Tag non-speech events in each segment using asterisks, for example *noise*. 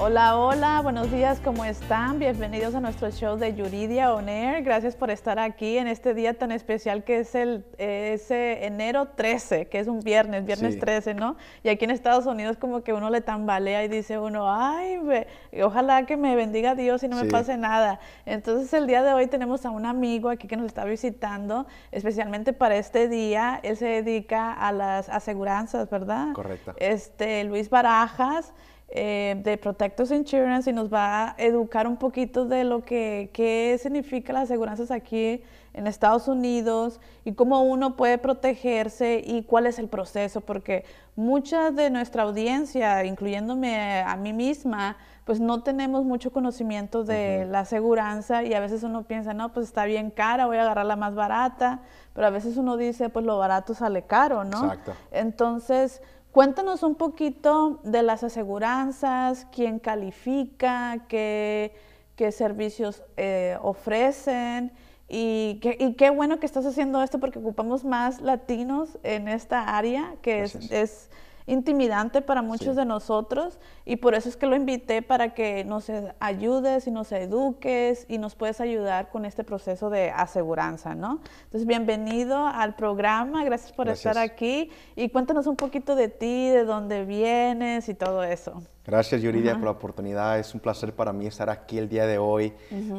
Hola, hola, buenos días, ¿cómo están? Bienvenidos a nuestro show de Yuridia On Air. Gracias por estar aquí en este día tan especial que es el ese enero 13, que es un viernes, viernes 13, ¿no? Y aquí en Estados Unidos como que uno le tambalea y dice uno, ay, ojalá que me bendiga Dios y no me pase nada. Entonces el día de hoy tenemos a un amigo aquí que nos está visitando, especialmente para este día. Él se dedica a las aseguranzas, ¿verdad? Correcto. Este, Luis Barajas. Eh, de Protectors Insurance y nos va a educar un poquito de lo que qué significa las aseguranzas aquí en Estados Unidos y cómo uno puede protegerse y cuál es el proceso, porque mucha de nuestra audiencia, incluyéndome a mí misma, pues no tenemos mucho conocimiento de la aseguranza y a veces uno piensa, no, pues está bien cara, voy a agarrar la más barata, pero a veces uno dice, pues lo barato sale caro, ¿no? Exacto. Entonces, Cuéntanos un poquito de las aseguranzas, quién califica, qué, servicios eh, ofrecen y, y, qué bueno que estás haciendo esto porque ocupamos más latinos en esta área que es intimidante para muchos de nosotros y por eso es que lo invité para que nos ayudes y nos eduques y nos puedes ayudar con este proceso de aseguranza, ¿no? Entonces, bienvenido al programa, gracias por estar aquí y cuéntanos un poquito de ti, de dónde vienes y todo eso. Gracias, Yuridia, por la oportunidad. Es un placer para mí estar aquí el día de hoy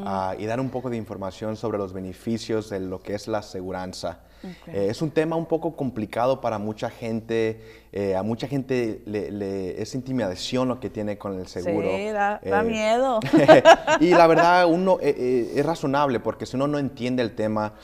ah, y dar un poco de información sobre los beneficios de lo que es la aseguranza. Eh, es un tema un poco complicado para mucha gente. Eh, a mucha gente le, es intimidación lo que tiene con el seguro. Sí, da, eh, miedo. *laughs* *laughs* y la verdad, uno es razonable porque si uno no entiende el tema,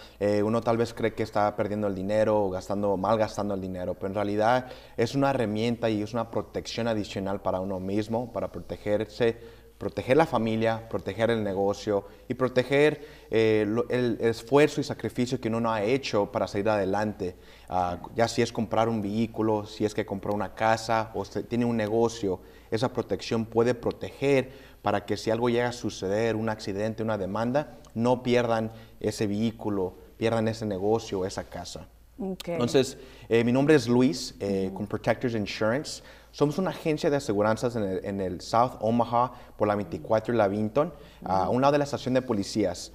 uno tal vez cree que está perdiendo el dinero o gastando, mal gastando el dinero, pero en realidad es una herramienta y es una protección adicional para uno mismo, para protegerse proteger la familia, proteger el negocio y proteger eh, el, esfuerzo y sacrificio que uno ha hecho para salir adelante. Ah, ya si es comprar un vehículo, si es que compró una casa o tiene un negocio, esa protección puede proteger para que si algo llega a suceder, un accidente, una demanda, no pierdan ese vehículo, pierdan ese negocio, esa casa. Entonces, eh, mi nombre es Luis, eh, con Protectors Insurance. Somos una agencia de aseguranzas en el, South Omaha por la 24 y la Vinton, a un lado de la estación de policías.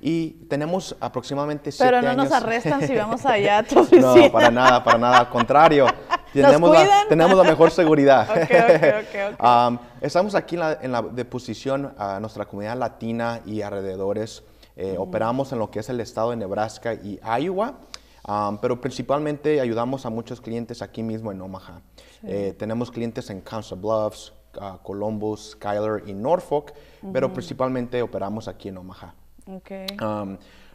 y tenemos aproximadamente siete Pero no nos arrestan si vamos *laughs* allá a tu No, para nada, para nada, al contrario. *laughs* Tenemos la, tenemos, la, mejor seguridad. *laughs* estamos aquí en la, en de a nuestra comunidad latina y alrededores. Eh, operamos en lo que es el estado de Nebraska y Iowa pero principalmente ayudamos a muchos clientes aquí mismo en Omaha. Eh, tenemos clientes en Council Bluffs, ah, Columbus, Schuyler y Norfolk, pero principalmente operamos aquí en Omaha.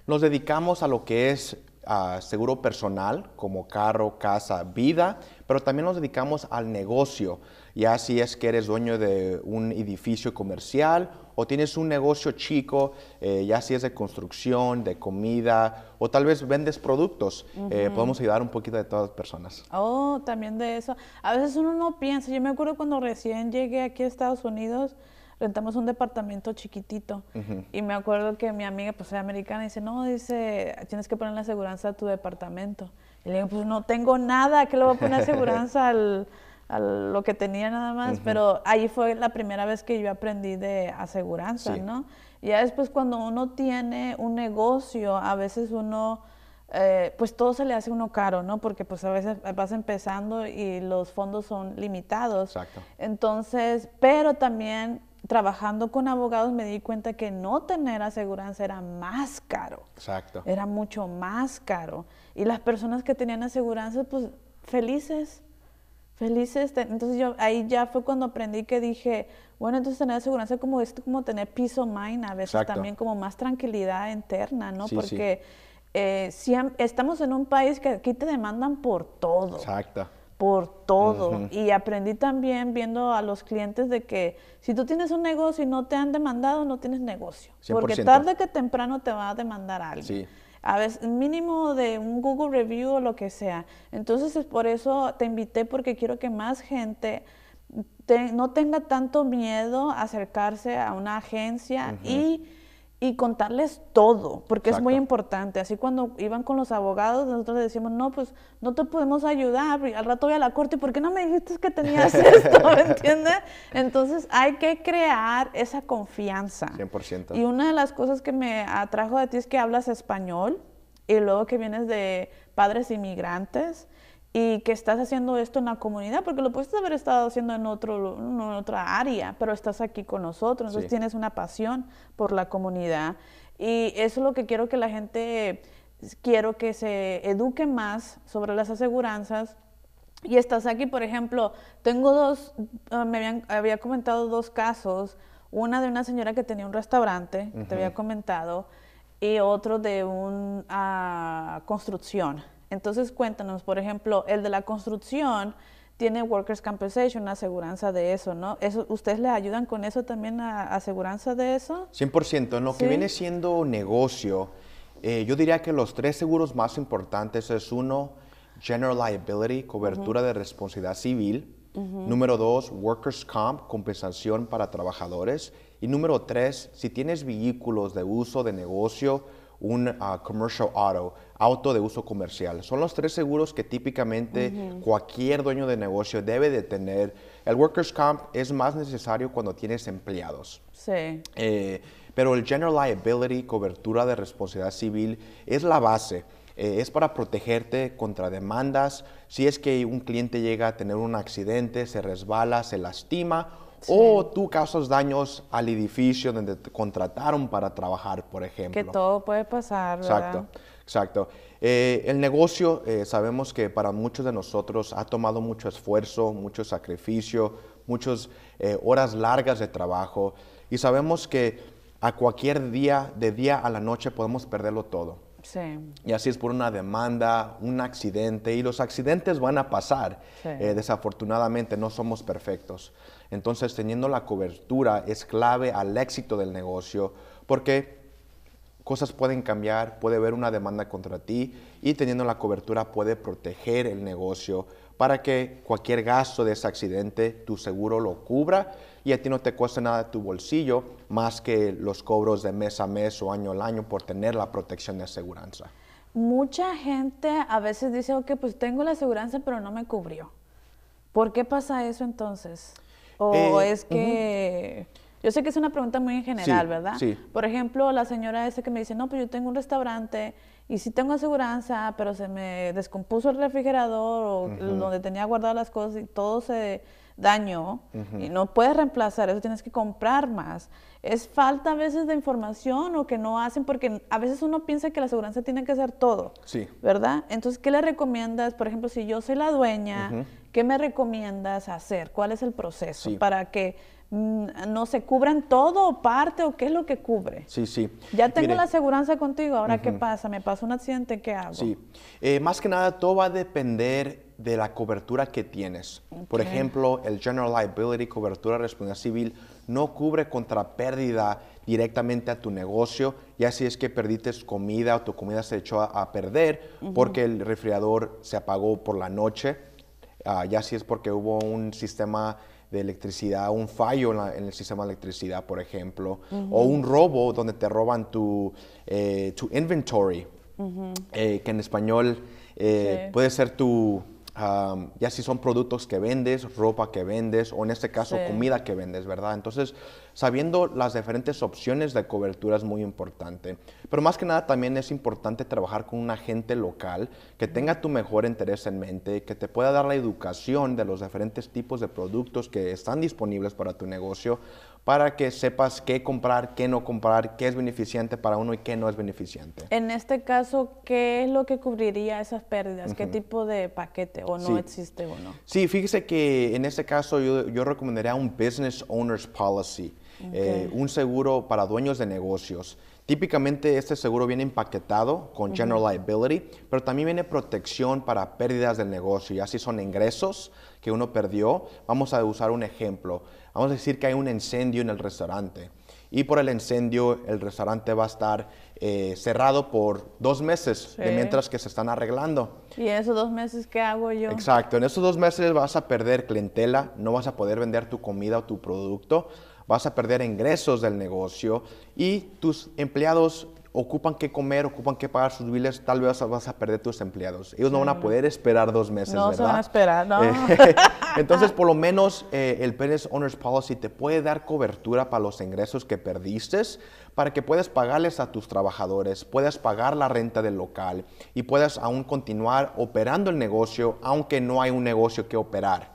nos dedicamos a lo que es ah, seguro personal como carro, casa, vida, pero también nos dedicamos al negocio, ya si es que eres dueño de un edificio comercial o tienes un negocio chico, eh, ya si es de construcción, de comida, o tal vez vendes productos, eh, podemos ayudar un poquito de todas las personas. Oh, también de eso. A veces uno no piensa, yo me acuerdo cuando recién llegué aquí a Estados Unidos, rentamos un departamento chiquitito y me acuerdo que mi amiga, pues soy americana, dice, no, dice, tienes que poner la seguridad a tu departamento. Y le digo, pues no tengo nada, ¿qué le voy a poner seguridad *laughs* al a lo que tenía nada más, pero ahí fue la primera vez que yo aprendí de aseguranza, ¿no? Y ya después cuando uno tiene un negocio, a veces uno, eh, pues todo se le hace uno caro, ¿no? Porque pues a veces vas empezando y los fondos son limitados. Exacto. Entonces, pero también trabajando con abogados me di cuenta que no tener aseguranza era más caro. Exacto. Era mucho más caro. Y las personas que tenían aseguranza, pues felices felices. Entonces yo ahí ya fue cuando aprendí que dije, bueno, entonces tener seguridad como es como tener peace of mind a veces también como más tranquilidad interna, ¿no? Porque eh, si estamos en un país que aquí te demandan por todo. Exacto. Por todo. Y aprendí también viendo a los clientes de que si tú tienes un negocio y no te han demandado, no tienes negocio. Porque tarde que temprano te va a demandar algo. Sí a veces mínimo de un Google Review o lo que sea. Entonces es por eso te invité porque quiero que más gente no tenga tanto miedo a acercarse a una agencia y y contarles todo, porque es muy importante. Así cuando iban con los abogados, nosotros les decíamos, no, pues no te podemos ayudar, al rato voy a la corte, ¿por qué no me dijiste que tenías *laughs* esto? ¿Entiendes? Entonces hay que crear esa confianza. 100%. Y una de las cosas que me atrajo de ti es que hablas español y luego que vienes de padres inmigrantes y que estás haciendo esto en la comunidad, porque lo puedes haber estado haciendo en, otro, en otra área, pero estás aquí con nosotros, entonces tienes una pasión por la comunidad. Y eso es lo que quiero que la gente, quiero que se eduque más sobre las aseguranzas. Y estás aquí, por ejemplo, tengo dos, ah, me habían, había comentado dos casos, una de una señora que tenía un restaurante, que te había comentado, y otro de una ah, construcción. Entonces cuéntanos, por ejemplo, el de la construcción tiene Workers' Compensation, aseguranza de eso, ¿no? Eso, ¿Ustedes le ayudan con eso también, a aseguranza de eso? 100%, en lo que viene siendo negocio, eh, yo diría que los tres seguros más importantes es uno, General Liability, cobertura de responsabilidad civil. Número dos, Workers' Comp, compensación para trabajadores. Y número tres, si tienes vehículos de uso de negocio, un ah, commercial auto, auto de uso comercial. Son los tres seguros que típicamente cualquier dueño de negocio debe de tener. El workers' comp es más necesario cuando tienes empleados. Sí. Eh, pero el general liability, cobertura de responsabilidad civil, es la base. Eh, es para protegerte contra demandas. Si es que un cliente llega a tener un accidente, se resbala, se lastima O tú causas daños al edificio donde te contrataron para trabajar, por ejemplo. Que todo puede pasar. ¿verdad? Exacto. Exacto. Eh, el negocio, eh, sabemos que para muchos de nosotros ha tomado mucho esfuerzo, mucho sacrificio, muchas eh, horas largas de trabajo y sabemos que a cualquier día, de día a la noche, podemos perderlo todo. Sí. Y así es por una demanda, un accidente, y los accidentes van a pasar. Sí. desafortunadamente, no somos perfectos. Entonces, teniendo la cobertura es clave al éxito del negocio, porque cosas pueden cambiar, puede haber una demanda contra ti y teniendo la cobertura puede proteger el negocio para que cualquier gasto de ese accidente tu seguro lo cubra y a ti no te cueste nada tu bolsillo más que los cobros de mes a mes o año al año por tener la protección de aseguranza. Mucha gente a veces dice, ok, pues tengo la aseguranza pero no me cubrió. ¿Por qué pasa eso entonces? ¿O eh, es que... Yo sé que es una pregunta muy en general, ¿verdad? Por ejemplo, la señora esa que me dice, no, pues yo tengo un restaurante y sí tengo aseguranza, pero se me descompuso el refrigerador o donde tenía guardadas las cosas y todo se dañó y no puedes reemplazar eso, tienes que comprar más. Es falta a veces de información o que no hacen, porque a veces uno piensa que la aseguranza tiene que hacer todo, sí. ¿verdad? Entonces, ¿qué le recomiendas? Por ejemplo, si yo soy la dueña, ¿qué me recomiendas hacer? ¿Cuál es el proceso para que Mm, no se ¿cubren todo o parte o qué es lo que cubre. Sí, sí. Ya tengo la aseguranza contigo, ahora qué pasa, me pasa un accidente, ¿qué hago? Sí, eh, más que nada todo va a depender de la cobertura que tienes. Por ejemplo, el General Liability, cobertura de responsabilidad civil, no cubre contra pérdida directamente a tu negocio, ya si es que perdiste comida o tu comida se echó a, perder porque el refrigerador se apagó por la noche, ah, ya si es porque hubo un sistema de electricidad, un fallo en, el sistema de electricidad, por ejemplo, o un robo donde te roban tu, eh, tu inventory, eh, que en español eh, puede ser tu, ya si son productos que vendes, ropa que vendes, o en este caso comida que vendes, ¿verdad? Entonces, sabiendo las diferentes opciones de cobertura es muy importante. Pero más que nada también es importante trabajar con un agente local que tenga tu mejor interés en mente, que te pueda dar la educación de los diferentes tipos de productos que están disponibles para tu negocio, para que sepas qué comprar, qué no comprar, qué es beneficiante para uno y qué no es beneficiante. En este caso, ¿qué es lo que cubriría esas pérdidas? ¿Qué tipo de paquete o no existe o no? Sí, fíjese que en este caso yo, yo recomendaría un Business Owners Policy. Eh, un seguro para dueños de negocios. Típicamente este seguro viene empaquetado con General Liability, pero también viene protección para pérdidas del negocio, y así son ingresos que uno perdió. Vamos a usar un ejemplo. Vamos a decir que hay un incendio en el restaurante y por el incendio el restaurante va a estar eh, cerrado por dos meses de mientras que se están arreglando. ¿Y en esos dos meses qué hago yo? Exacto, en esos dos meses vas a perder clientela, no vas a poder vender tu comida o tu producto vas a perder ingresos del negocio y tus empleados ocupan que comer, ocupan que pagar sus biles, tal vez vas a perder tus empleados. Ellos no van a poder esperar dos meses, no, ¿verdad? van a esperar, no. Eh, *laughs* entonces, por lo menos, eh, el Business Owners Policy te puede dar cobertura para los ingresos que perdiste, para que puedas pagarles a tus trabajadores, puedas pagar la renta del local y puedas aún continuar operando el negocio, aunque no hay un negocio que operar.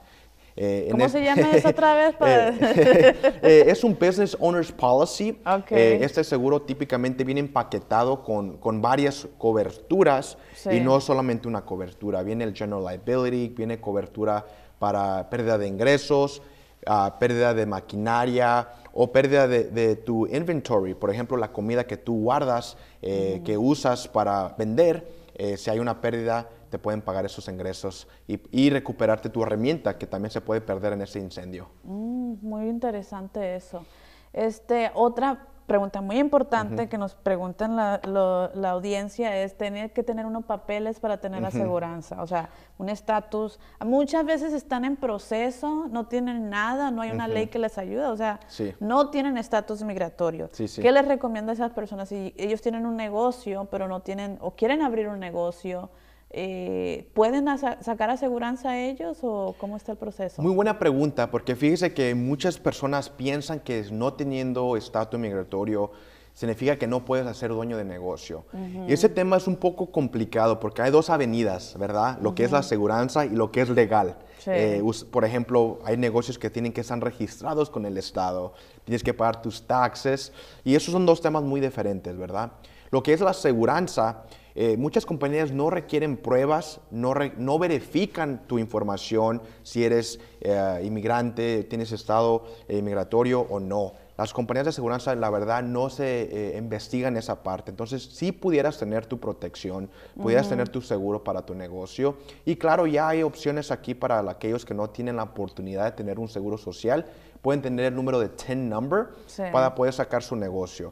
Eh, ¿Cómo se llama eso otra *laughs* vez? Eh, *laughs* eh, es un Business Owners Policy. este seguro típicamente viene empaquetado con, varias coberturas y no solamente una cobertura. Viene el General Liability, viene cobertura para pérdida de ingresos, ah, pérdida de maquinaria o pérdida de, tu inventory. Por ejemplo, la comida que tú guardas, que usas para vender, si hay una pérdida te pueden pagar esos ingresos y, recuperarte tu herramienta que también se puede perder en ese incendio. Mm, muy interesante eso. Este, otra pregunta muy importante que nos preguntan la, audiencia es tener que tener unos papeles para tener la aseguranza, o sea, un estatus. Muchas veces están en proceso, no tienen nada, no hay una ley que les ayude, o sea, no tienen estatus migratorio. ¿Qué les recomienda a esas personas si ellos tienen un negocio, pero no tienen o quieren abrir un negocio? Eh, ¿Pueden sacar aseguranza a ellos o cómo está el proceso? Muy buena pregunta, porque fíjese que muchas personas piensan que no teniendo estatus migratorio significa que no puedes hacer dueño de negocio. Y ese tema es un poco complicado porque hay dos avenidas, ¿verdad? Lo que es la aseguranza y lo que es legal. Eh, por ejemplo, hay negocios que tienen que estar registrados con el Estado, tienes que pagar tus taxes y esos son dos temas muy diferentes, ¿verdad? Lo que es la aseguranza eh, muchas compañías no requieren pruebas, no, no verifican tu información si eres eh, inmigrante, tienes estado inmigratorio eh, o no. Las compañías de seguridad, la verdad, no se investigan esa parte. Entonces, sí pudieras tener tu protección, pudieras tener tu seguro para tu negocio. Y claro, ya hay opciones aquí para aquellos que no tienen la oportunidad de tener un seguro social. Pueden tener el número de 10 number para poder sacar su negocio.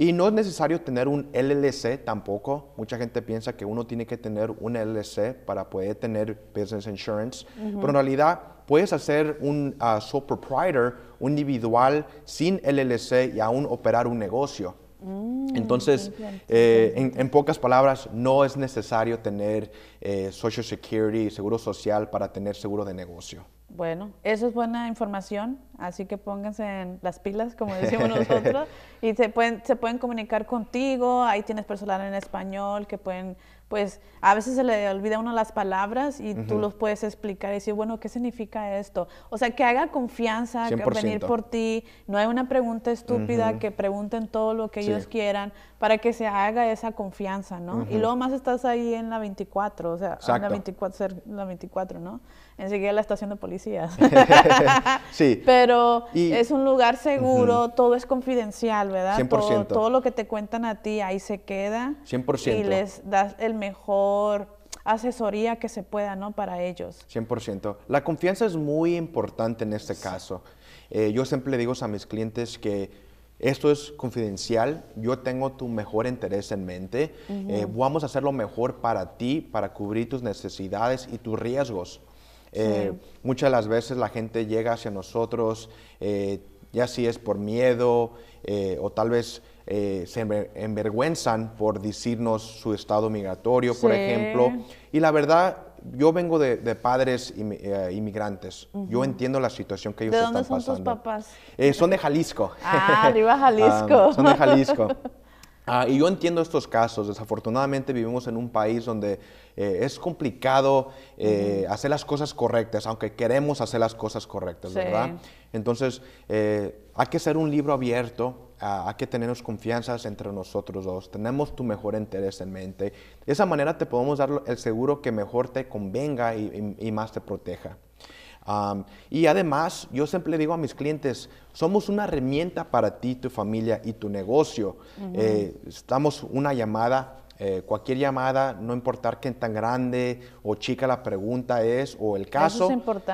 Y no es necesario tener un LLC tampoco. Mucha gente piensa que uno tiene que tener un LLC para poder tener business insurance, pero en realidad puedes hacer un ah, sole proprietor, individual sin LLC y aún operar un negocio. Mm, Entonces, eh, en, pocas palabras, no es necesario tener eh, Social Security, seguro social para tener seguro de negocio. Bueno, eso es buena información, así que pónganse en las pilas, como decimos nosotros, *laughs* y se pueden, se pueden comunicar contigo, ahí tienes personal en español que pueden, pues a veces se le olvida uno las palabras y tú los puedes explicar y decir, bueno, ¿qué significa esto? O sea, que haga confianza, que venir por ti, no hay una pregunta estúpida, que pregunten todo lo que ellos quieran para que se haga esa confianza, ¿no? Y luego más estás ahí en la 24, o sea, en la 24, la 24, ¿no? enseguida la estación de policías. *laughs* sí. Pero es un lugar seguro, todo es confidencial, ¿verdad? 100%. Todo, lo que te cuentan a ti ahí se queda. 100%. Y les das el mejor asesoría que se pueda, ¿no? Para ellos. 100%. La confianza es muy importante en este caso. Eh, yo siempre le digo a mis clientes que esto es confidencial, yo tengo tu mejor interés en mente, eh, vamos a hacer lo mejor para ti, para cubrir tus necesidades y tus riesgos. Eh, muchas de las veces la gente llega hacia nosotros, eh, ya si es por miedo eh, o tal vez se envergüenzan por decirnos su estado migratorio, por ejemplo. Y la verdad, yo vengo de, padres inmigrantes. Yo entiendo la situación que ellos están pasando. ¿De dónde son tus papás? son de Jalisco. Ah, arriba *laughs* ah, Jalisco. son de Jalisco. *laughs* Ah, y yo entiendo estos casos. Desafortunadamente vivimos en un país donde eh, es complicado eh, hacer las cosas correctas, aunque queremos hacer las cosas correctas, ¿verdad? Entonces, eh, hay que ser un libro abierto, ah, hay que tenernos confianzas entre nosotros dos, tenemos tu mejor interés en mente. De esa manera te podemos dar el seguro que mejor te convenga y más te proteja y además, yo siempre digo a mis clientes, somos una herramienta para ti, tu familia y tu negocio. Eh, estamos una llamada, eh, cualquier llamada, no importar qué tan grande o chica la pregunta es o el caso.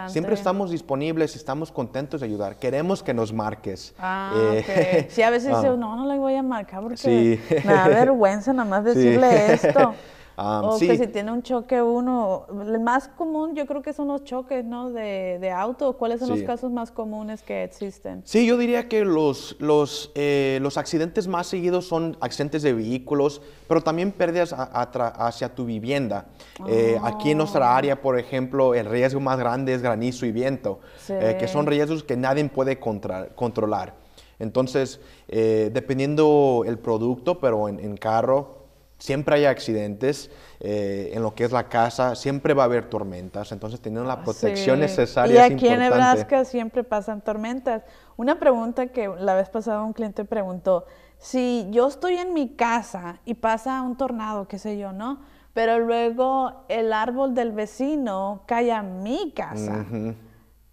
Siempre estamos disponibles, estamos contentos de ayudar. Queremos que nos marques. Ah, eh, Sí, a veces yo *laughs* ah. no, no la voy a marcar porque me da vergüenza nada más *laughs* decirle esto. *laughs* o sí. que si tiene un choque uno, el más común yo creo que son los choques, ¿no? De, de auto. ¿Cuáles son los casos más comunes que existen? Sí, yo diría que los, los, eh, los accidentes más seguidos son accidentes de vehículos, pero también pérdidas hacia tu vivienda. Eh, aquí en nuestra ah. área, por ejemplo, el riesgo más grande es granizo y viento, eh, que son riesgos que nadie puede controlar. Entonces, dependiendo el producto, pero en, en carro, Siempre hay accidentes eh, en lo que es la casa, siempre va a haber tormentas, entonces teniendo la ah, protección es necesaria. Y aquí en Nebraska siempre pasan tormentas. Una pregunta que la vez pasada un cliente preguntó, si yo estoy en mi casa y pasa un tornado, qué sé yo, ¿no? Pero luego el árbol del vecino cae a mi casa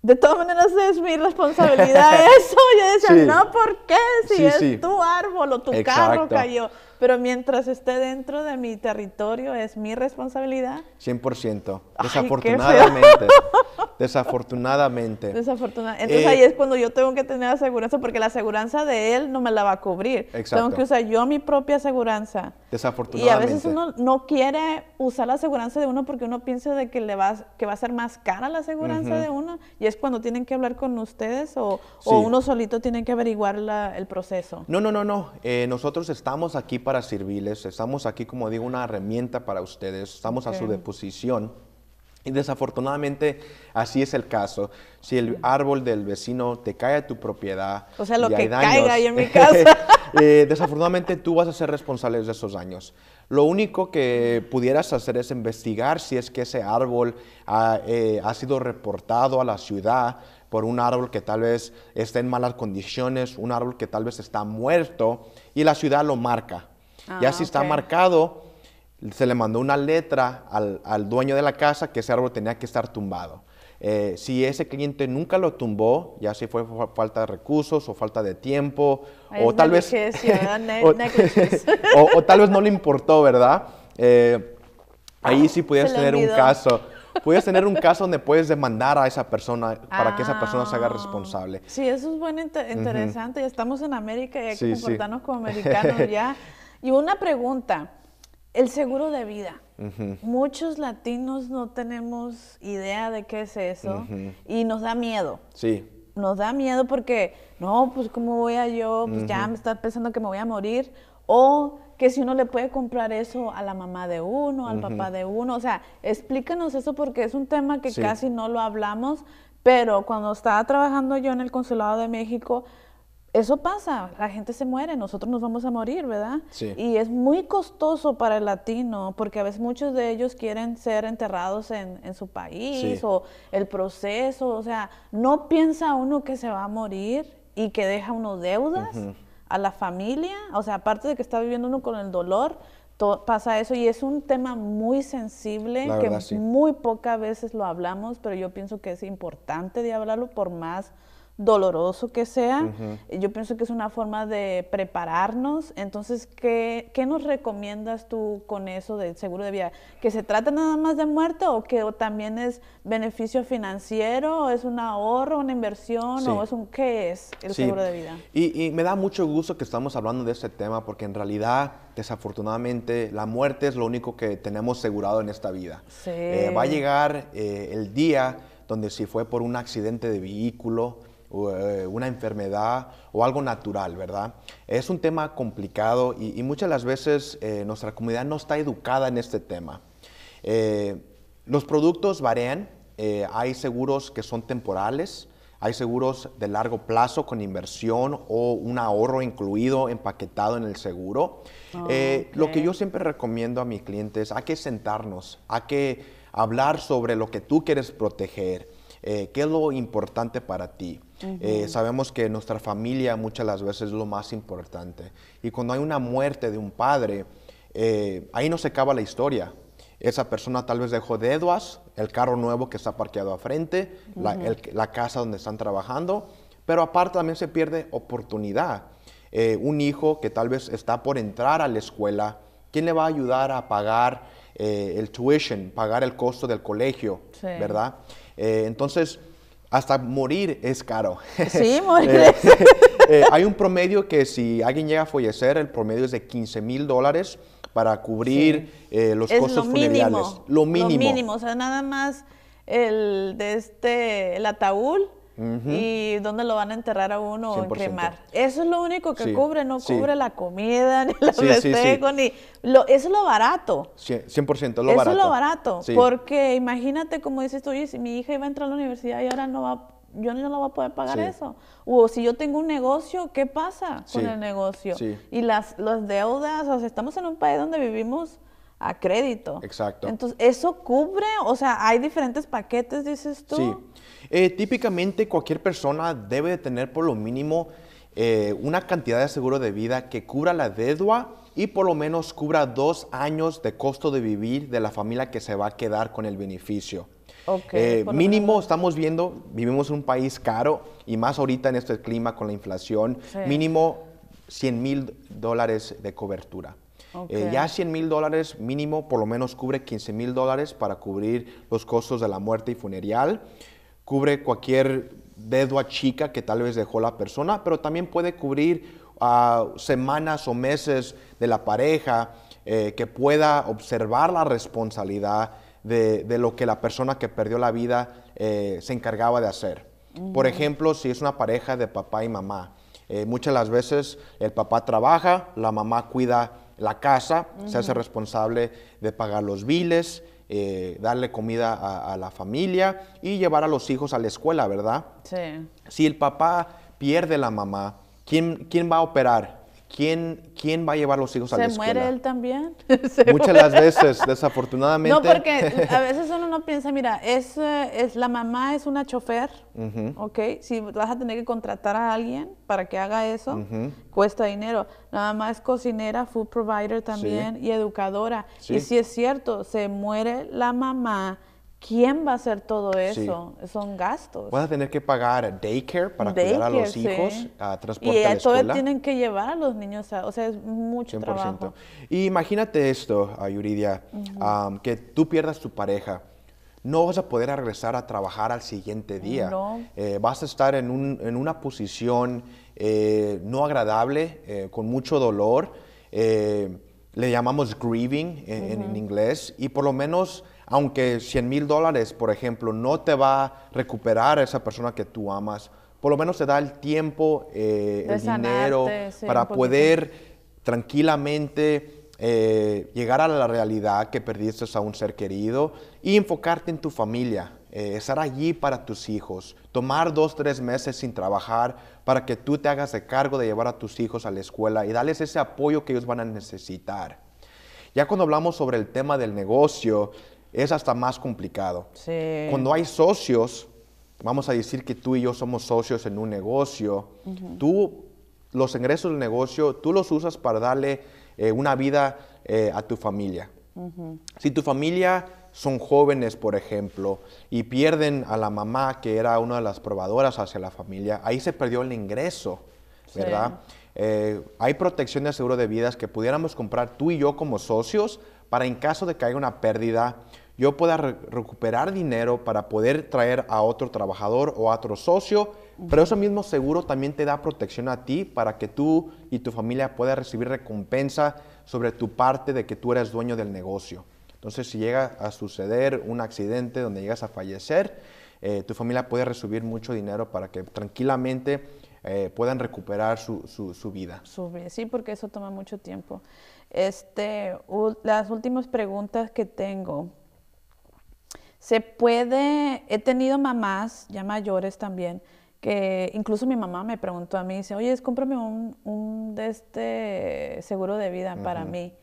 de todas maneras es mi responsabilidad *laughs* eso. Yo decía, no, ¿por qué? Si es tu árbol o tu carro cayó. Pero mientras esté dentro de mi territorio, es mi responsabilidad. 100%. Desafortunadamente. *laughs* Desafortunadamente. Desafortunadamente. Entonces ahí eh, es cuando yo tengo que tener aseguranza porque la aseguranza de él no me la va a cubrir. Exacto. Tengo que usar yo mi propia aseguranza. Desafortunadamente. Y a veces uno no quiere usar la aseguranza de uno porque uno piensa de que le va, que va a ser más cara la aseguranza de uno y es cuando tienen que hablar con ustedes o, o uno solito tiene que averiguar la, el proceso. No, no, no, no. Eh, nosotros estamos aquí para servirles. Estamos aquí, como digo, una herramienta para ustedes. Estamos a su disposición. Y desafortunadamente así es el caso. Si el árbol del vecino te cae a tu propiedad, o sea, lo que caiga ahí en mi *laughs* casa. Eh, desafortunadamente tú vas a ser responsable de esos daños. Lo único que pudieras hacer es investigar si es que ese árbol eh, ha, sido reportado a la ciudad por un árbol que tal vez está en malas condiciones, un árbol que tal vez está muerto y la ciudad lo marca. Y ya ah, si está marcado, se le mandó una letra al, dueño de la casa que ese árbol tenía que estar tumbado. Eh, si ese cliente nunca lo tumbó, ya si fue falta de recursos o falta de tiempo, o tal vez... *laughs* *laughs* o, tal vez no le importó, ¿verdad? Eh, ahí sí pudieras tener un caso. Puedes tener un caso donde puedes demandar a esa persona para que esa persona se haga ah. responsable. Sí, eso es bueno, interesante. estamos en América y hay que comportarnos como *laughs* americanos ya. Y una pregunta. El seguro de vida. Muchos latinos no tenemos idea de qué es eso y nos da miedo. Sí. Nos da miedo porque, no, pues cómo voy a yo, pues ya me está pensando que me voy a morir. O que si uno le puede comprar eso a la mamá de uno, al papá de uno. O sea, explícanos eso porque es un tema que casi no lo hablamos, pero cuando estaba trabajando yo en el Consulado de México, eso pasa, la gente se muere, nosotros nos vamos a morir, ¿verdad? Sí. Y es muy costoso para el latino, porque a veces muchos de ellos quieren ser enterrados en, su país o el proceso, o sea, no piensa uno que se va a morir y que deja uno deudas a la familia, o sea, aparte de que está viviendo uno con el dolor, pasa eso y es un tema muy sensible que muy pocas veces lo hablamos, pero yo pienso que es importante de hablarlo por más doloroso que sea. Yo pienso que es una forma de prepararnos. Entonces, ¿qué, nos recomiendas tú con eso del seguro de vida? ¿Que se trata nada más de muerte o que también es beneficio financiero, es un ahorro, una inversión, o es un qué es el seguro de vida? Y, me da mucho gusto que estamos hablando de este tema porque en realidad desafortunadamente la muerte es lo único que tenemos asegurado en esta vida. Eh, va a llegar eh, el día donde si fue por un accidente de vehículo, eh, una enfermedad o algo natural, ¿verdad? Es un tema complicado y, muchas de las veces eh, nuestra comunidad no está educada en este tema. Eh, los productos varían, hay seguros que son temporales, hay seguros de largo plazo con inversión o un ahorro incluido, empaquetado en el seguro. Lo que yo siempre recomiendo a mis clientes, hay que sentarnos, hay que hablar sobre lo que tú quieres proteger, qué es lo importante para ti. Eh, sabemos que nuestra familia muchas las veces es lo más importante. Y cuando hay una muerte de un padre, eh, ahí no se acaba la historia. Esa persona tal vez dejó deduas, el carro nuevo que está parqueado a frente, la, casa donde están trabajando, pero aparte también se pierde oportunidad. Eh, un hijo que tal vez está por entrar a la escuela, ¿quién le va a ayudar a pagar el tuition, pagar el costo del colegio, verdad? entonces, hasta morir es caro. Sí, *laughs* morir. Eh, *laughs* eh, hay un promedio que si alguien llega a fallecer, el promedio es de 15 mil dólares para cubrir eh, los costos lo funerarios. Lo mínimo. Lo mínimo, o sea, nada más el de este, el ataúd y dónde lo van a enterrar a uno o o cremar. Eso es lo único que cubre, no cubre la comida, *laughs* ni los sí, ni... Lo, eso es lo barato. 100%, lo eso es lo barato, porque imagínate como dices tú, oye, si mi hija iba a entrar a la universidad y ahora no va yo no lo voy a poder pagar eso. O si yo tengo un negocio, ¿qué pasa con el negocio? Y las, las deudas, o sea, estamos en un país donde vivimos a crédito. Exacto. Entonces, ¿eso cubre? O sea, hay diferentes paquetes, dices tú. Sí. Eh, típicamente cualquier persona debe tener por lo mínimo eh, una cantidad de seguro de vida que cubra la deuda y por lo menos cubra dos años de costo de vivir de la familia que se va a quedar con el beneficio. Okay, eh, mínimo estamos viendo, vivimos en un país caro y más ahorita en este clima con la inflación, mínimo 100 mil dólares de cobertura. ya 100 mil dólares mínimo por lo menos cubre 15 mil dólares para cubrir los costos de la muerte y funeral cubre cualquier dedo chica que tal vez dejó la persona, pero también puede cubrir ah, semanas o meses de la pareja eh, que pueda observar la responsabilidad de, lo que la persona que perdió la vida eh, se encargaba de hacer. Por ejemplo, si es una pareja de papá y mamá, eh, muchas de las veces el papá trabaja, la mamá cuida la casa, se hace responsable de pagar los biles, eh, darle comida a, la familia y llevar a los hijos a la escuela, ¿verdad? Sí. Si el papá pierde la mamá, quién va a operar? ¿Quién, ¿quién, va a llevar los hijos a la escuela? ¿Se muere él también? *laughs* Muchas las veces, desafortunadamente. No, porque a veces uno no piensa, mira, es, eh, es la mamá es una chofer, ¿ok? Si vas a tener que contratar a alguien para que haga eso, cuesta dinero. La mamá es cocinera, food provider también y educadora. Y si es cierto, se muere la mamá, ¿Quién va a hacer todo eso? Son gastos. Vas a tener que pagar daycare para cuidar a los hijos, sí. a transporte y a la escuela. Y tienen que llevar a los niños, a, o sea, es mucho trabajo. imagínate esto, ah, Yuridia, que tú pierdas tu pareja. No vas a poder regresar a trabajar al siguiente día. No. Eh, vas a estar en, un, en una posición eh, no agradable, eh, con mucho dolor. le llamamos grieving en inglés. Y por lo menos aunque 100 mil dólares, por ejemplo, no te va a recuperar a esa persona que tú amas, por lo menos te da el tiempo, eh, el dinero para poder tranquilamente eh, llegar a la realidad que perdiste a un ser querido y enfocarte en tu familia. Eh, estar allí para tus hijos, tomar dos, tres meses sin trabajar para que tú te hagas el cargo de llevar a tus hijos a la escuela y darles ese apoyo que ellos van a necesitar. Ya cuando hablamos sobre el tema del negocio, es hasta más complicado. Cuando hay socios, vamos a decir que tú y yo somos socios en un negocio, tú los ingresos del negocio, tú los usas para darle eh, una vida eh, a tu familia. Si tu familia son jóvenes, por ejemplo, y pierden a la mamá, que era una de las probadoras hacia la familia, ahí se perdió el ingreso, ¿verdad? Eh, hay protección de seguro de vidas que pudiéramos comprar tú y yo como socios para en caso de que haya una pérdida, yo pueda recuperar dinero para poder traer a otro trabajador o a otro socio, pero eso mismo seguro también te da protección a ti para que tú y tu familia puedan recibir recompensa sobre tu parte de que tú eres dueño del negocio. Entonces, si llega a suceder un accidente donde llegas a fallecer, eh, tu familia puede recibir mucho dinero para que tranquilamente eh, puedan recuperar su, su, su vida. Sí, porque eso toma mucho tiempo. Este, las últimas preguntas que tengo. Se puede, he tenido mamás ya mayores también, que incluso mi mamá me preguntó a mí, dice, oye, cómprame un, un de este seguro de vida para mí.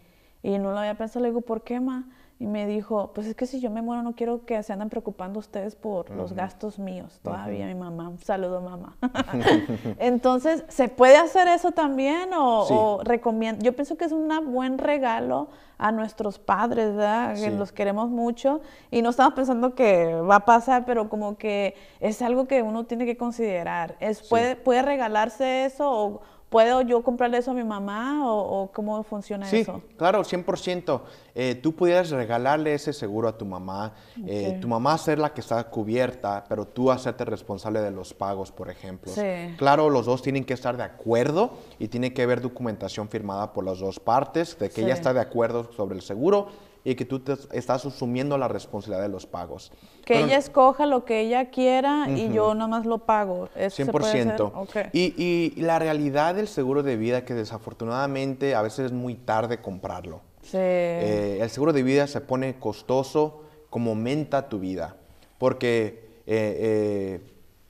Y no lo había pensado, le digo, ¿por qué, ma? Y me dijo, pues es que si yo me muero no quiero que se andan preocupando ustedes por los gastos míos. Todavía mi mamá, un saludo mamá. *laughs* *laughs* Entonces, ¿se puede hacer eso también o, recomiendo? Yo pienso que es un buen regalo a nuestros padres, ¿verdad? Que los queremos mucho y no estamos pensando que va a pasar, pero como que es algo que uno tiene que considerar. Es, puede, ¿Puede regalarse eso o ¿Puedo yo comprarle eso a mi mamá o, cómo funciona eso? Sí, claro, 100%. Eh, tú pudieras regalarle ese seguro a tu mamá, eh, tu mamá ser la que está cubierta, pero tú hacerte responsable de los pagos, por ejemplo. Claro, los dos tienen que estar de acuerdo y tiene que haber documentación firmada por las dos partes de que ella está de acuerdo sobre el seguro y que tú estás asumiendo la responsabilidad de los pagos. Que ella escoja lo que ella quiera y yo nomás lo pago. ¿Eso 100%. Se y, y, la realidad del seguro de vida que desafortunadamente a veces es muy tarde comprarlo. Eh, el seguro de vida se pone costoso como aumenta tu vida, porque eh, eh,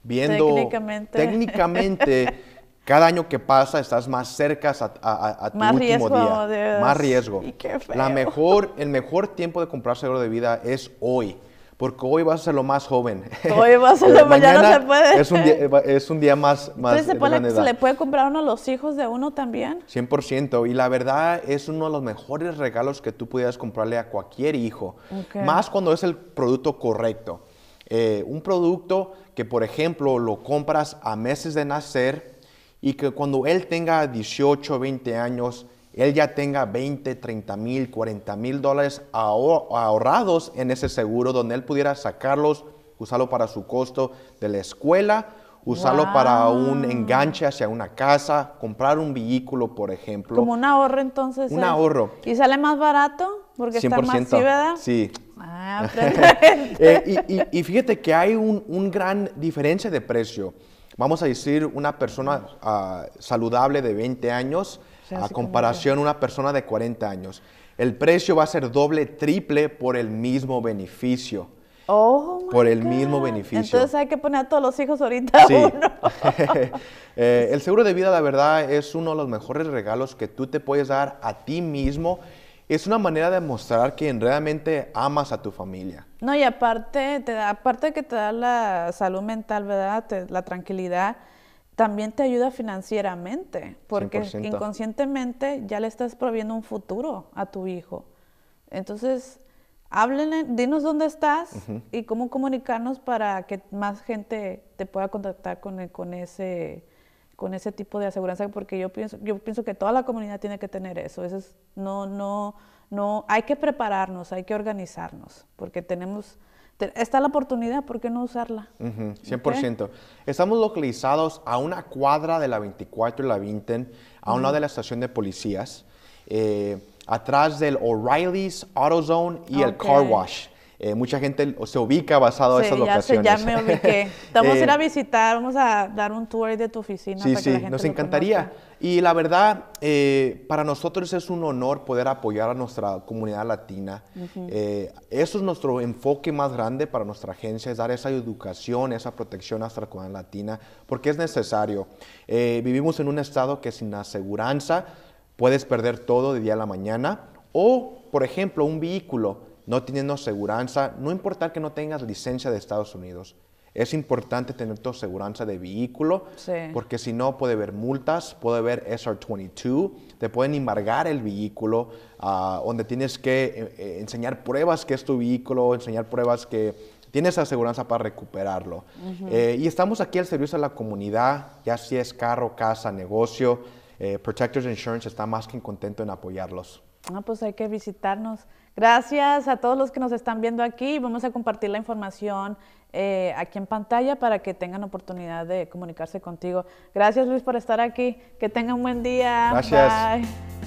viendo técnicamente, técnicamente *laughs* Cada año que pasa estás más cerca a, tu a tu más riesgo, día. Más riesgo. Y qué feo. La mejor, el mejor tiempo de comprar seguro de vida es hoy porque hoy vas a ser lo más joven. Hoy vas a *laughs* ser lo eh, mañana, mañana se puede. Es un día, más, más Entonces, ¿se, puede, ¿se le puede comprar uno a los hijos de uno también? 100%. Y la verdad es uno de los mejores regalos que tú pudieras comprarle a cualquier hijo. Más cuando es el producto correcto. Eh, un producto que, por ejemplo, lo compras a meses de nacer, y que cuando él tenga 18, 20 años, él ya tenga 20, 30 mil, 40 mil dólares ahorrados en ese seguro donde él pudiera sacarlos, usarlo para su costo de la escuela, usarlo para un enganche hacia una casa, comprar un vehículo, por ejemplo. Como un ahorro entonces. Un eh. ahorro. ¿Y sale más barato? Porque está más, ¿sí, ¿verdad? Sí. Ah, *laughs* eh, y, fíjate que hay un, un gran diferencia de precio vamos a decir, una persona ah, saludable de 20 años a comparación una persona de 40 años. El precio va a ser doble, triple por el mismo beneficio. Oh, por el mismo beneficio. Entonces hay que poner a todos los hijos ahorita. *laughs* *laughs* Eh, el seguro de vida, la verdad, es uno de los mejores regalos que tú te puedes dar a ti mismo es una manera de mostrar que realmente amas a tu familia. No, y aparte, te da, aparte de que te da la salud mental, ¿verdad? la tranquilidad, también te ayuda financieramente, porque inconscientemente ya le estás proviendo un futuro a tu hijo. Entonces, háblenle, dinos dónde estás y cómo comunicarnos para que más gente te pueda contactar con, con ese con ese tipo de aseguranza, porque yo pienso, yo pienso que toda la comunidad tiene que tener eso. no, no, no, hay que prepararnos, hay que organizarnos, porque tenemos, está la oportunidad, ¿por qué no usarla? 100%. Estamos localizados a una cuadra de la 24 y la 20, a un lado de la estación de policías, eh, atrás del O'Reilly's, AutoZone y el Car Wash. Eh, mucha gente se ubica basado en a esas locaciones. ya me ubiqué. *laughs* Vamos a ir a eh, visitar, vamos a dar un tour de tu oficina. Sí, para sí, nos encantaría. Y la verdad, eh, para nosotros es un honor poder apoyar a nuestra comunidad latina. eso es nuestro enfoque más grande para nuestra agencia, es dar esa educación, esa protección a nuestra comunidad latina, porque es necesario. vivimos en un estado que sin aseguranza puedes perder todo de día a la mañana o, por ejemplo, un vehículo no teniendo seguridad, no importa que no tengas licencia de Estados Unidos. Es importante tener tu seguridad de vehículo, porque si no puede haber multas, puede haber SR22, te pueden embargar el vehículo, ah, donde tienes que eh, eh, enseñar pruebas que es tu vehículo, enseñar pruebas que tienes la seguridad para recuperarlo. Eh, y estamos aquí al servicio de la comunidad, ya si es carro, casa, negocio. Protectors Insurance está más que contento en apoyarlos. No, pues hay que visitarnos. Gracias a todos los que nos están viendo aquí. Vamos a compartir la información eh, aquí en pantalla para que tengan oportunidad de comunicarse contigo. Gracias Luis por estar aquí. Que tengan un buen día. Gracias. Bye.